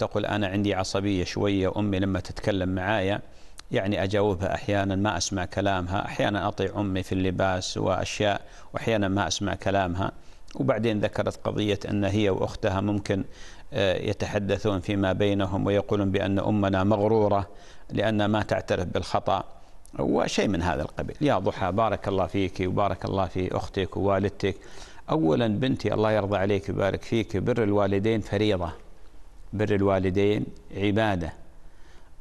تقول أنا عندي عصبية شوية أمي لما تتكلم معايا يعني أجاوبها أحيانا ما أسمع كلامها أحيانا أطيع أمي في اللباس وأشياء وأحيانا ما أسمع كلامها وبعدين ذكرت قضية أن هي وأختها ممكن آه، يتحدثون فيما بينهم ويقولون بأن أمنا مغرورة لأن ما تعترف بالخطأ وشيء من هذا القبيل يا ضحى بارك الله فيك وبارك الله في أختك ووالدتك أولا بنتي الله يرضى عليك ويبارك فيك بر الوالدين فريضة بر الوالدين عبادة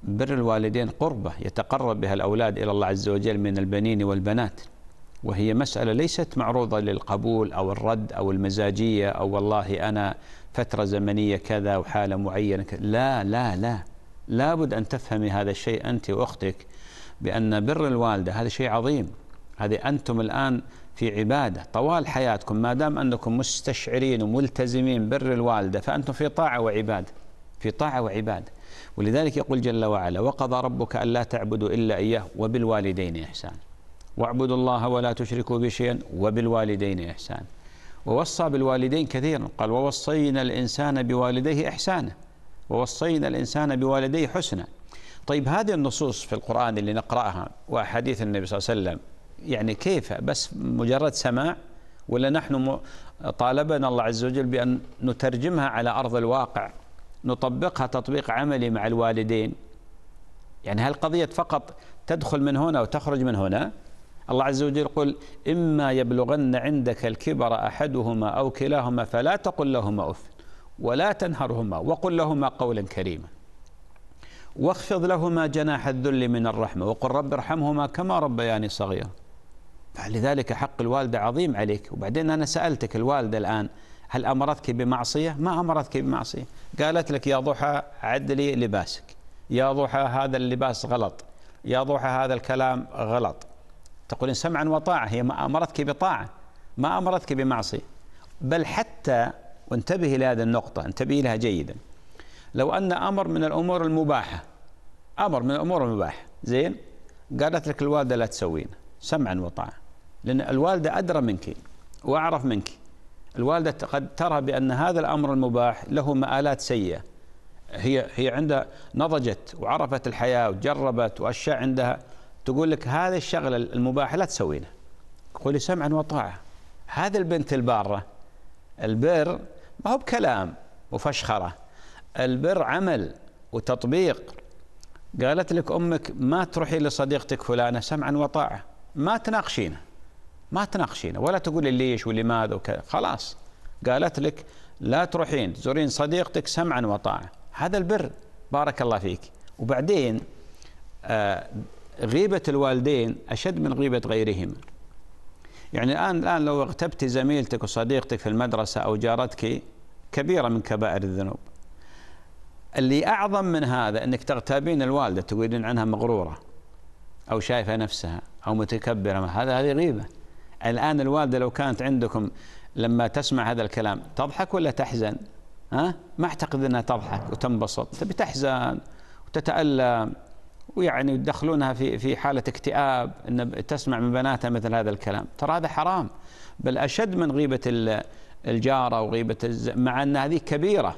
بر الوالدين قربة يتقرب بها الأولاد إلى الله عز وجل من البنين والبنات وهي مسألة ليست معروضة للقبول أو الرد أو المزاجية أو والله أنا فترة زمنية كذا وحالة معينة كذا لا لا لا لابد أن تفهمي هذا الشيء أنت وأختك بأن بر الوالدة هذا شيء عظيم هذه أنتم الآن في عبادة طوال حياتكم ما دام أنكم مستشعرين وملتزمين بر الوالدة فأنتم في طاعة وعبادة في طاعة وعبادة ولذلك يقول جل وعلا وقضى ربك ألا تعبدوا إلا إياه وبالوالدين إحسان واعبدوا الله ولا تشركوا به شيئا وبالوالدين إحسان ووصى بالوالدين كثيرا قال ووصينا الإنسان بوالديه إحسانا ووصينا الإنسان بوالديه حسنا طيب هذه النصوص في القرآن اللي نقرأها وأحاديث النبي صلى الله عليه وسلم يعني كيف بس مجرد سماع ولا نحن طالبنا الله عز وجل بأن نترجمها على أرض الواقع نطبقها تطبيق عملي مع الوالدين يعني هل قضية فقط تدخل من هنا وتخرج من هنا الله عز وجل يقول إما يبلغن عندك الكبر أحدهما أو كلاهما فلا تقل لهما أف ولا تنهرهما وقل لهما قولا كريما واخفض لهما جناح الذل من الرحمة وقل رب ارحمهما كما ربياني صغيرا فلذلك حق الوالدة عظيم عليك وبعدين أنا سألتك الوالدة الآن هل أمرتك بمعصية ما أمرتك بمعصية قالت لك يا ضحى عدلي لباسك يا ضحى هذا اللباس غلط يا ضحى هذا الكلام غلط تقولين سمعا وطاعة هي ما أمرتك بطاعة ما أمرتك بمعصية بل حتى وانتبهي لهذه النقطة انتبهي لها جيدا لو أن أمر من الأمور المباحة أمر من الأمور المباحة زين قالت لك الوالدة لا تسوينه سمعا وطاعة لأن الوالدة أدرى منك وأعرف منك الوالدة قد ترى بأن هذا الأمر المباح له مآلات سيئة هي هي عندها نضجت وعرفت الحياة وجربت وأشياء عندها تقول لك هذه الشغلة المباحة لا تسوينها قولي سمعا وطاعة هذه البنت البارة البر ما هو بكلام وفشخرة البر عمل وتطبيق قالت لك أمك ما تروحي لصديقتك فلانة سمعا وطاعة ما تناقشينه ما تناقشينه ولا لي ليش ولماذا وكذا خلاص قالت لك لا تروحين تزورين صديقتك سمعا وطاعة هذا البر بارك الله فيك وبعدين آه، غيبة الوالدين أشد من غيبة غيرهما يعني الآن الآن لو اغتبت زميلتك وصديقتك في المدرسة أو جارتك كبيرة من كبائر الذنوب اللي أعظم من هذا أنك تغتابين الوالدة تقولين عنها مغرورة أو شايفة نفسها أو متكبرة هذا هذه غيبة الآن الوالدة لو كانت عندكم لما تسمع هذا الكلام تضحك ولا تحزن ها؟ ما أعتقد أنها تضحك وتنبسط تبي تحزن وتتألم ويعني يدخلونها في في حاله اكتئاب ان تسمع من بناتها مثل هذا الكلام، ترى هذا حرام بل اشد من غيبه الجاره وغيبه الز... مع ان هذه كبيره.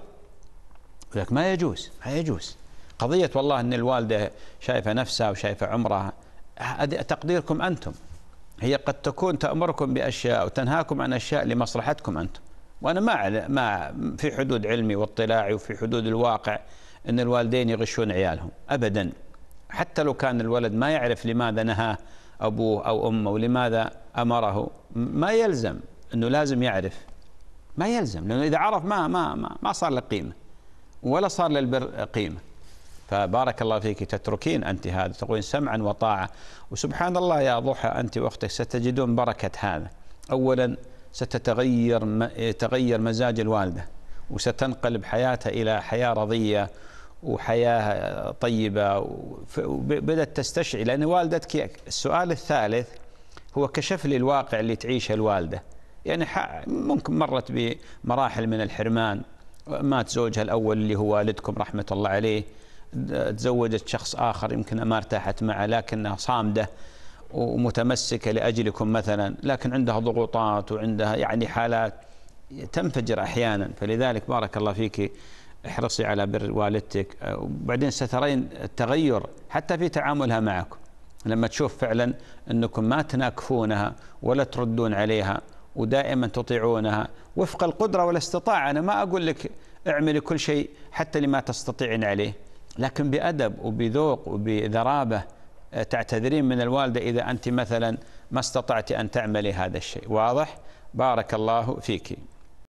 لك ما يجوز ما يجوز. قضيه والله ان الوالده شايفه نفسها وشايفه عمرها تقديركم انتم هي قد تكون تأمركم بأشياء وتنهاكم عن أشياء لمصلحتكم أنتم وأنا ما ما في حدود علمي واطلاعي وفي حدود الواقع أن الوالدين يغشون عيالهم أبدا حتى لو كان الولد ما يعرف لماذا نهاه أبوه أو أمه ولماذا أمره ما يلزم أنه لازم يعرف ما يلزم لأنه إذا عرف ما ما ما, ما صار له قيمة ولا صار للبر قيمه فبارك الله فيك تتركين أنت هذا تقولين سمعا وطاعة وسبحان الله يا ضحى أنت وأختك ستجدون بركة هذا أولا ستتغير يتغير مزاج الوالدة وستنقلب حياتها إلى حياة رضية وحياة طيبة وبدأت تستشعر لأن والدتك السؤال الثالث هو كشف لي الواقع اللي تعيشه الوالدة يعني ممكن مرت بمراحل من الحرمان مات زوجها الأول اللي هو والدكم رحمة الله عليه تزوجت شخص آخر يمكن ما ارتاحت معه لكنها صامدة ومتمسكة لأجلكم مثلا لكن عندها ضغوطات وعندها يعني حالات تنفجر أحيانا فلذلك بارك الله فيك احرصي على بر والدتك وبعدين سترين التغير حتى في تعاملها معكم لما تشوف فعلا أنكم ما تناكفونها ولا تردون عليها ودائما تطيعونها وفق القدرة والاستطاعة أنا ما أقول لك اعملي كل شيء حتى لما تستطيعين عليه لكن بأدب وبذوق وبذرابة آه، تعتذرين من الوالدة إذا أنت مثلا ما استطعت أن تعملي هذا الشيء واضح بارك الله فيك